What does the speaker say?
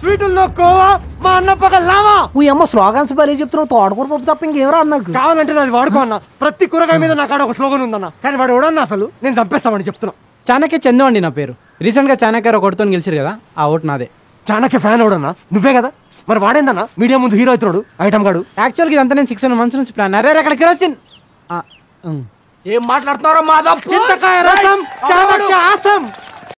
స్వీటుల్లో కోవా మా అన్న పక్క లావా ఈ అమ్మ స్లోగన్స్ బలి చెప్తున్నావు తోటకూర పప్పు తప్ప ఇంకేం అన్న కావాలంటే నాది వాడుకో అన్న ప్రతి కూరగాయ మీద నాకు ఒక స్లోగన్ ఉందన్న కానీ వాడు ఎవడన్నా అసలు నేను చంపేస్తామని చెప్తున్నా చాణక్య చందు అండి నా పేరు రీసెంట్ గా చాణక్య ఒకటితో గెలిచారు కదా ఆ ఓటు నాదే చాణక్య ఫ్యాన్ ఎవడన్నా నువ్వే కదా మరి వాడేందన్నా మీడియా ముందు హీరో అవుతున్నాడు ఐటమ్ గాడు యాక్చువల్గా ఇదంతా నేను సిక్స్ మంత్స్ నుంచి ప్లాన్ అరే అక్కడ కిరోసిన్ ఏం మాట్లాడుతున్నారో మాధవ్ చింతకాయ రసం చాణక్య ఆసం